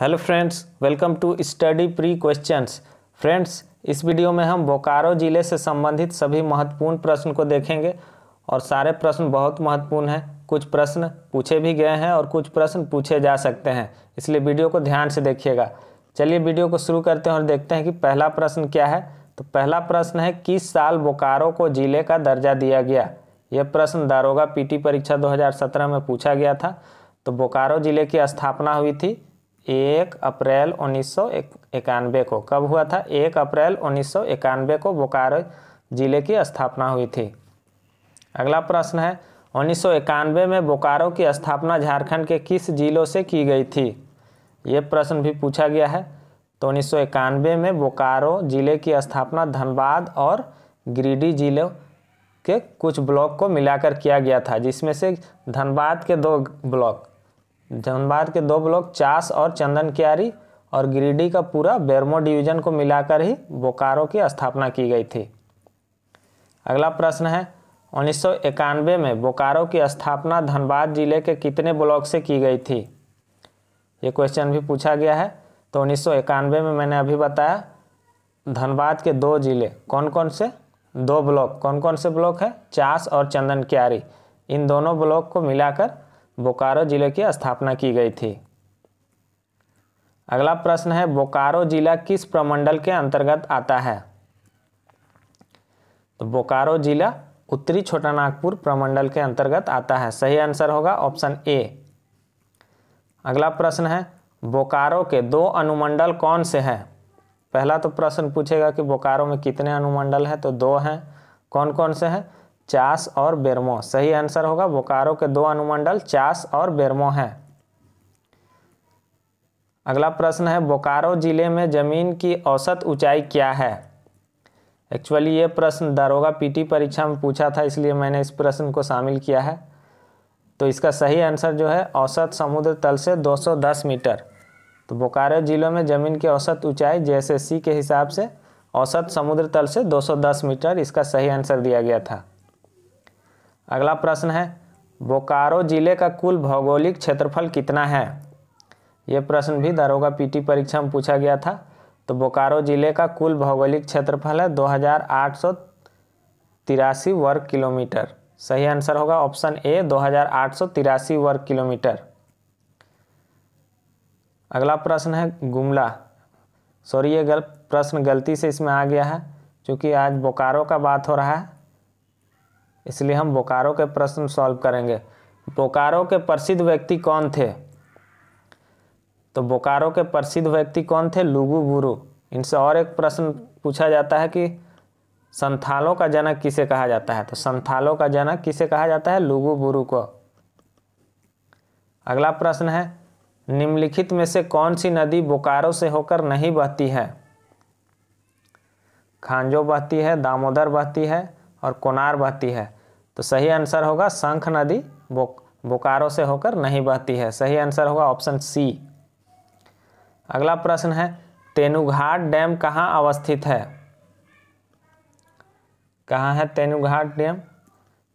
hello friends welcome to study pre questions friends इस video में हम बोकारो ज़िले से संबंधित सभी महत्वपूर्ण प्रश्न को देखेंगे और सारे प्रश्न बहुत महत्वपूर्ण हैं कुछ प्रश्न पूछे भी गए हैं और कुछ प्रश्न पूछे जा सकते हैं इसलिए वीडियो को ध्यान से देखिएगा चलिए वीडियो को शुरू करते हैं और देखते हैं कि पहला प्रश्न क्या है तो पहला प्रश्न है किस साल बोकारो को ज़िले का दर्जा दिया गया यह प्रश्न दारोगा पीटी परीक्षा 2017 में पूछा गया था तो बोकारो ज़िले की स्थापना हुई थी एक अप्रैल उन्नीस सौ इक्यानवे को कब हुआ था एक अप्रैल उन्नीस सौ इक्यानवे को बोकारो जिले की स्थापना हुई थी अगला प्रश्न है उन्नीस में बोकारो की स्थापना झारखंड के किस जिलों से की गई थी ये प्रश्न भी पूछा गया है तो उन्नीस में बोकारो जिले की स्थापना धनबाद और गिरिडीह जिलों के कुछ ब्लॉक को मिलाकर किया गया था जिसमें से धनबाद के दो ब्लॉक धनबाद के दो ब्लॉक चास और चंदन क्यारी और गिरिडीह का पूरा बेरमो डिवीजन को मिलाकर ही बोकारो की स्थापना की गई थी अगला प्रश्न है उन्नीस में बोकारो की स्थापना धनबाद जिले के कितने ब्लॉक से की गई थी ये क्वेश्चन भी पूछा गया है तो उन्नीस में मैंने अभी बताया धनबाद के दो जिले कौन कौन से दो ब्लॉक कौन कौन से ब्लॉक है चास और चंदन क्यारी इन दोनों ब्लॉक को मिलाकर बोकारो जिले की स्थापना की गई थी अगला प्रश्न है बोकारो जिला किस प्रमंडल के अंतर्गत आता है तो बोकारो जिला उत्तरी छोटा नागपुर प्रमंडल के अंतर्गत आता है सही आंसर होगा ऑप्शन ए अगला प्रश्न है बोकारो के दो अनुमंडल कौन से हैं पहला तो प्रश्न पूछेगा कि बोकारो में कितने अनुमंडल हैं तो दो हैं कौन कौन से हैं चास और बेरमो सही आंसर होगा बोकारो के दो अनुमंडल चास और बेरमो हैं अगला प्रश्न है बोकारो जिले में ज़मीन की औसत ऊंचाई क्या है एक्चुअली ये प्रश्न दारोगा पीटी परीक्षा में पूछा था इसलिए मैंने इस प्रश्न को शामिल किया है तो इसका सही आंसर जो है औसत समुद्र तल से 210 मीटर तो बोकारो जिलों में ज़मीन की औसत ऊंचाई जैसे सी के हिसाब से औसत समुद्र तल से 210 मीटर इसका सही आंसर दिया गया था अगला प्रश्न है बोकारो जिले का कुल भौगोलिक क्षेत्रफल कितना है ये प्रश्न भी दारोगा पीटी परीक्षा में पूछा गया था तो बोकारो जिले का कुल भौगोलिक क्षेत्रफल है दो तिरासी वर्ग किलोमीटर सही आंसर होगा ऑप्शन ए दो वर्ग किलोमीटर अगला प्रश्न है गुमला सॉरी ये गल प्रश्न गलती से इसमें आ गया है क्योंकि आज बोकारो का बात हो रहा है इसलिए हम बोकारो के प्रश्न सॉल्व करेंगे बोकारो के प्रसिद्ध व्यक्ति कौन थे तो बोकारो के प्रसिद्ध व्यक्ति कौन थे लुगु गुरु इनसे और एक प्रश्न पूछा जाता है कि संथालों का जनक किसे कहा जाता है तो संथालों का जनक किसे कहा जाता है लुगु गुरु को अगला प्रश्न है निम्नलिखित में से कौन सी नदी बोकारो से होकर नहीं बहती है खांजो बहती है दामोदर बहती है और कोनार बहती है तो सही आंसर होगा शंख नदी बो, बोकारो से होकर नहीं बहती है सही आंसर होगा ऑप्शन सी अगला प्रश्न है तेनुघाट डैम कहाँ अवस्थित है कहाँ है तेनुघाट डैम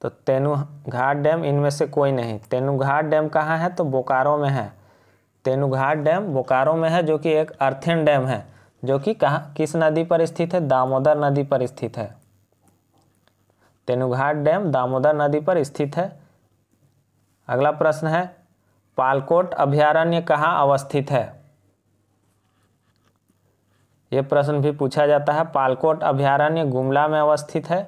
तो तेनुघाट डैम इनमें से कोई नहीं तेनुघाट डैम कहाँ है तो बोकारो में है तेनुघाट डैम बोकारो में है जो कि एक अर्थिन डैम है जो कि कहाँ किस नदी पर स्थित है दामोदर नदी पर स्थित है तेनुघाट डैम दामोदर नदी पर स्थित है अगला प्रश्न है पालकोट अभ्यारण्य कहाँ अवस्थित है ये प्रश्न भी पूछा जाता है पालकोट अभ्यारण्य गुमला में अवस्थित है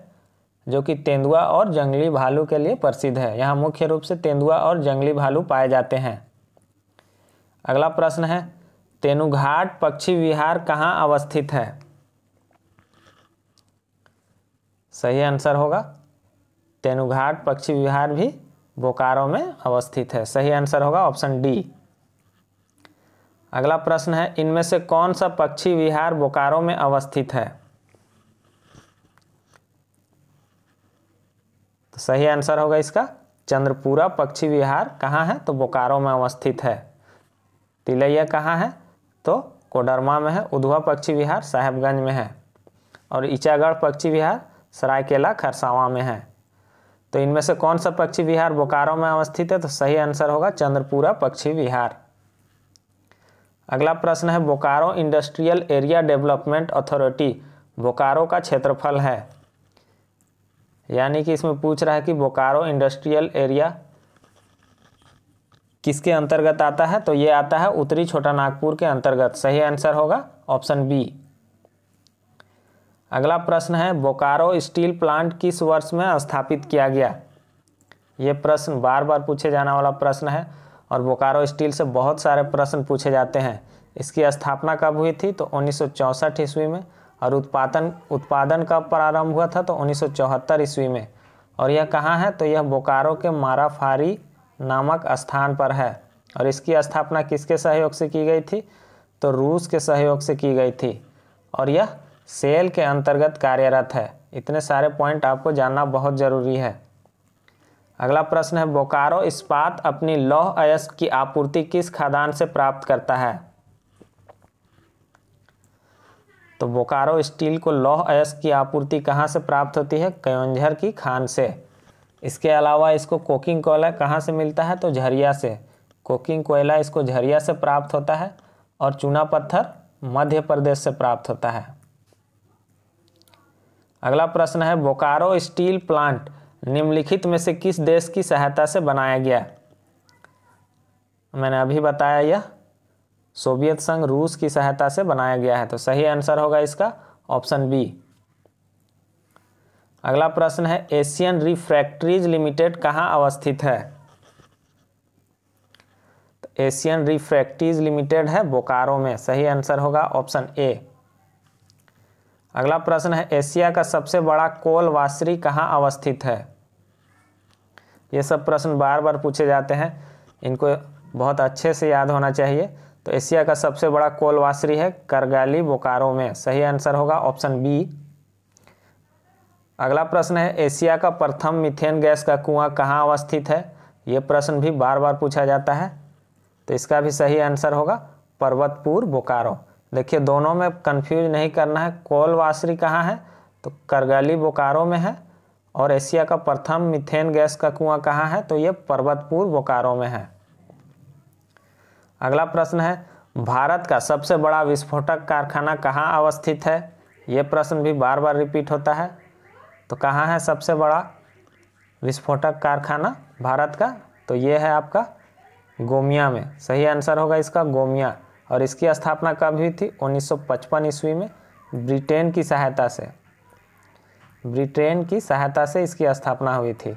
जो कि तेंदुआ और जंगली भालू के लिए प्रसिद्ध है यहाँ मुख्य रूप से तेंदुआ और जंगली भालू पाए जाते हैं अगला प्रश्न है तेनुघाट पक्षी विहार कहाँ अवस्थित है सही आंसर होगा तेनुघाट पक्षी विहार भी बोकारो में अवस्थित है सही आंसर होगा ऑप्शन डी अगला प्रश्न है इनमें से कौन सा पक्षी विहार बोकारो में अवस्थित है तो सही आंसर होगा इसका चंद्रपुरा पक्षी विहार कहाँ है तो बोकारो में अवस्थित है तिलैया कहाँ है तो कोडरमा में है उधवा पक्षी विहार साहेबगंज में है और इचागढ़ पक्षी विहार सरायकेला खरसावा में है तो इनमें से कौन सा पक्षी विहार बोकारो में अवस्थित है तो सही आंसर होगा चंद्रपुरा पक्षी विहार अगला प्रश्न है Bokaro industrial area development authority Bokaro का क्षेत्रफल है यानी कि इसमें पूछ रहा है कि बोकारो इंडस्ट्रियल एरिया किसके अंतर्गत आता है तो ये आता है उत्तरी छोटा नागपुर के अंतर्गत सही आंसर होगा ऑप्शन बी अगला प्रश्न है बोकारो स्टील प्लांट किस वर्ष में स्थापित किया गया ये प्रश्न बार बार पूछे जाने वाला प्रश्न है और बोकारो स्टील से बहुत सारे प्रश्न पूछे जाते हैं इसकी स्थापना कब हुई थी तो उन्नीस ईस्वी में और उत्पादन उत्पादन कब प्रारंभ हुआ था तो उन्नीस ईस्वी में और यह कहाँ है तो यह बोकारो के माराफारी नामक स्थान पर है और इसकी स्थापना किसके सहयोग से की गई थी तो रूस के सहयोग से की गई थी और यह सेल के अंतर्गत कार्यरत है इतने सारे पॉइंट आपको जानना बहुत ज़रूरी है अगला प्रश्न है बोकारो इस्पात अपनी लौह अयस्क की आपूर्ति किस खदान से प्राप्त करता है तो बोकारो स्टील को लौह अयस्क की आपूर्ति कहाँ से प्राप्त होती है कयोंझर की खान से इसके अलावा इसको कोकिंग कोयला कहाँ से मिलता है तो झरिया से कोकिंग कोयला इसको झरिया से प्राप्त होता है और चूना पत्थर मध्य प्रदेश से प्राप्त होता है अगला प्रश्न है बोकारो स्टील प्लांट निम्नलिखित में से किस देश की सहायता से बनाया गया मैंने अभी बताया यह सोवियत संघ रूस की सहायता से बनाया गया है तो सही आंसर होगा इसका ऑप्शन बी अगला प्रश्न है एशियन रिफ्रैक्ट्रीज लिमिटेड कहाँ अवस्थित है तो एशियन रिफ्रैक्ट्रीज लिमिटेड है बोकारो में सही आंसर होगा ऑप्शन ए अगला प्रश्न है एशिया का सबसे बड़ा कोल वासरी कहाँ अवस्थित है ये सब प्रश्न बार बार पूछे जाते हैं इनको बहुत अच्छे से याद होना चाहिए तो एशिया का सबसे बड़ा कोल वासरी है करगाली बोकारो में सही आंसर होगा ऑप्शन बी अगला प्रश्न है एशिया का प्रथम मिथेन गैस का कुआं कहाँ अवस्थित है ये प्रश्न भी बार बार पूछा जाता है तो इसका भी सही आंसर होगा पर्वतपुर बोकारो देखिए दोनों में कंफ्यूज नहीं करना है कोल वासरी कहाँ है तो करगली बोकारो में है और एशिया का प्रथम मिथेन गैस का कुआं कहाँ है तो ये पर्वतपुर बोकारो में है अगला प्रश्न है भारत का सबसे बड़ा विस्फोटक कारखाना कहाँ अवस्थित है ये प्रश्न भी बार बार रिपीट होता है तो कहाँ है सबसे बड़ा विस्फोटक कारखाना भारत का तो ये है आपका गोमिया में सही आंसर होगा इसका गोमिया और इसकी स्थापना कब हुई थी 1955 ईस्वी में ब्रिटेन की सहायता से ब्रिटेन की सहायता से इसकी स्थापना हुई थी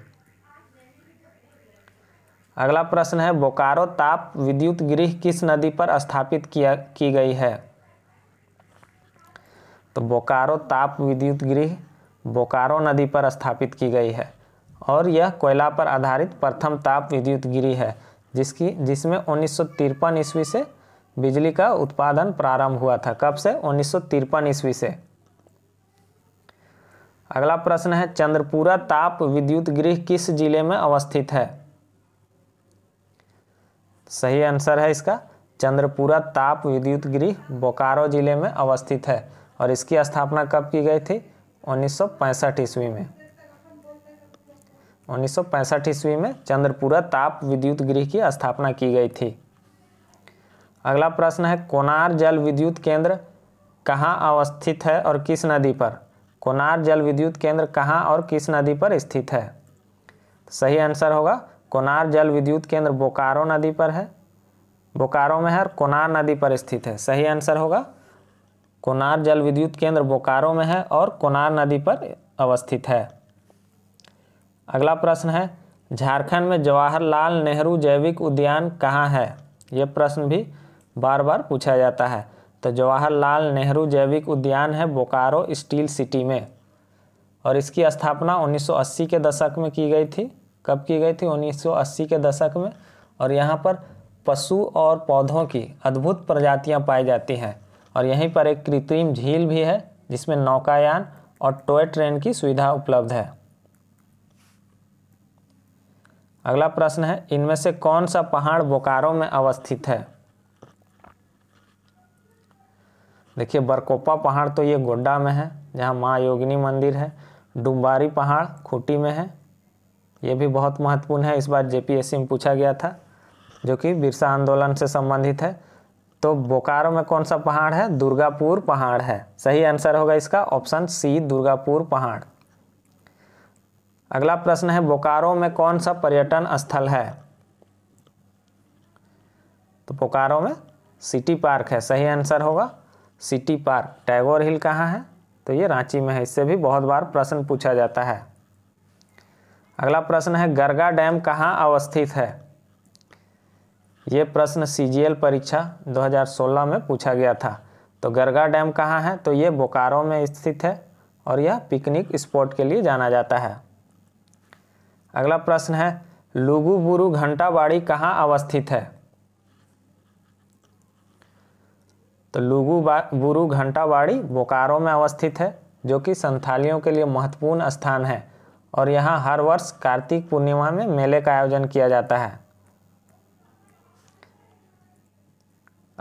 अगला प्रश्न है बोकारो ताप विद्युत गृह किस नदी पर स्थापित किया की गई है तो बोकारो ताप विद्युत गृह बोकारो नदी पर स्थापित की गई है और यह कोयला पर आधारित प्रथम ताप विद्युत गृह है जिसकी जिसमें उन्नीस ईस्वी से बिजली का उत्पादन प्रारंभ हुआ था कब से उन्नीस ईस्वी से अगला प्रश्न है चंद्रपुरा ताप विद्युत गृह किस जिले में अवस्थित है सही आंसर है इसका चंद्रपुरा ताप विद्युत गृह बोकारो जिले में अवस्थित है और इसकी स्थापना कब की गई थी उन्नीस ईस्वी में उन्नीस ईस्वी में चंद्रपुरा ताप विद्युत गृह की स्थापना की गई थी अगला प्रश्न है कोनार जल विद्युत केंद्र कहाँ अवस्थित है और किस नदी पर कोनार जल विद्युत केंद्र कहाँ और किस नदी पर स्थित है तो सही आंसर होगा कोनार जल विद्युत केंद्र बोकारो नदी पर है बोकारो में है और कोनार नदी पर स्थित है सही आंसर होगा कोनार जल विद्युत केंद्र बोकारो में है और कोनार नदी पर अवस्थित है अगला प्रश्न है झारखंड में जवाहरलाल नेहरू जैविक उद्यान कहाँ है ये प्रश्न भी बार बार पूछा जाता है तो जवाहरलाल नेहरू जैविक उद्यान है बोकारो स्टील सिटी में और इसकी स्थापना 1980 के दशक में की गई थी कब की गई थी 1980 के दशक में और यहाँ पर पशु और पौधों की अद्भुत प्रजातियाँ पाई जाती हैं और यहीं पर एक कृत्रिम झील भी है जिसमें नौकायान और टॉय ट्रेन की सुविधा उपलब्ध है अगला प्रश्न है इनमें से कौन सा पहाड़ बोकारो में अवस्थित है देखिए बरकोपा पहाड़ तो ये गोड्डा में है जहाँ माँ योगिनी मंदिर है डुम्बारी पहाड़ खूटी में है ये भी बहुत महत्वपूर्ण है इस बार जेपीएससी में पूछा गया था जो कि बिरसा आंदोलन से संबंधित है तो बोकारो में कौन सा पहाड़ है दुर्गापुर पहाड़ है सही आंसर होगा इसका ऑप्शन सी दुर्गापुर पहाड़ अगला प्रश्न है बोकारो में कौन सा पर्यटन स्थल है तो बोकारो में सिटी पार्क है सही आंसर होगा सिटी पार्क टैगोर हिल कहाँ है तो ये रांची में है इससे भी बहुत बार प्रश्न पूछा जाता है अगला प्रश्न है गरगा डैम कहाँ अवस्थित है ये प्रश्न सी परीक्षा 2016 में पूछा गया था तो गरगा डैम कहाँ है तो ये बोकारो में स्थित है और यह पिकनिक स्पॉट के लिए जाना जाता है अगला प्रश्न है लुगुबुरु घंटाबाड़ी कहाँ अवस्थित है तो लुगु बुरु घंटावाड़ी बोकारो में अवस्थित है जो कि संथालियों के लिए महत्वपूर्ण स्थान है और यहाँ हर वर्ष कार्तिक पूर्णिमा में मेले का आयोजन किया जाता है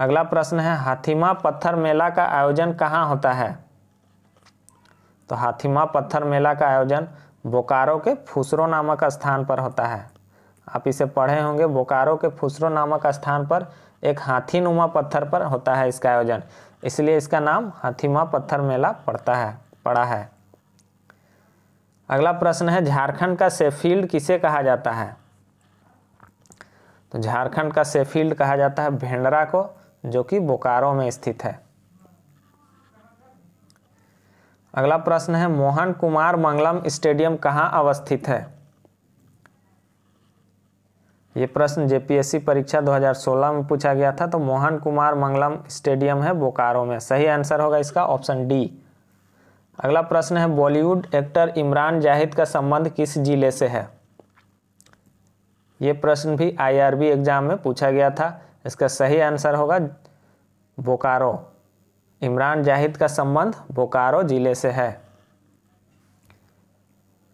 अगला प्रश्न है हाथीमा पत्थर मेला का आयोजन कहाँ होता है तो हाथीमा पत्थर मेला का आयोजन बोकारो के फुसरो नामक स्थान पर होता है आप इसे पढ़े होंगे बोकारो के फुसरो नामक स्थान पर एक हाथीनुमा पत्थर पर होता है इसका आयोजन इसलिए इसका नाम हाथीमा पत्थर मेला पड़ता है पड़ा है अगला प्रश्न है झारखंड का सेफील्ड किसे कहा जाता है तो झारखंड का सेफील्ड कहा जाता है भेंडरा को जो कि बोकारो में स्थित है अगला प्रश्न है मोहन कुमार मंगलम स्टेडियम कहाँ अवस्थित है ये प्रश्न जेपीएससी परीक्षा 2016 में पूछा गया था तो मोहन कुमार मंगलम स्टेडियम है बोकारो में सही आंसर होगा इसका ऑप्शन डी अगला प्रश्न है बॉलीवुड एक्टर इमरान जाहिद का संबंध किस जिले से है ये प्रश्न भी आईआरबी एग्जाम में पूछा गया था इसका सही आंसर होगा बोकारो इमरान जाहिद का संबंध बोकारो जिले से है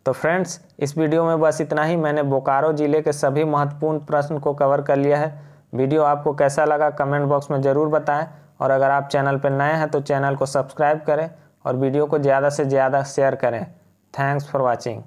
तो फ्रेंड्स इस वीडियो में बस इतना ही मैंने बोकारो ज़िले के सभी महत्वपूर्ण प्रश्न को कवर कर लिया है वीडियो आपको कैसा लगा कमेंट बॉक्स में ज़रूर बताएं और अगर आप चैनल पर नए हैं तो चैनल को सब्सक्राइब करें और वीडियो को ज़्यादा से ज़्यादा शेयर करें थैंक्स फॉर वॉचिंग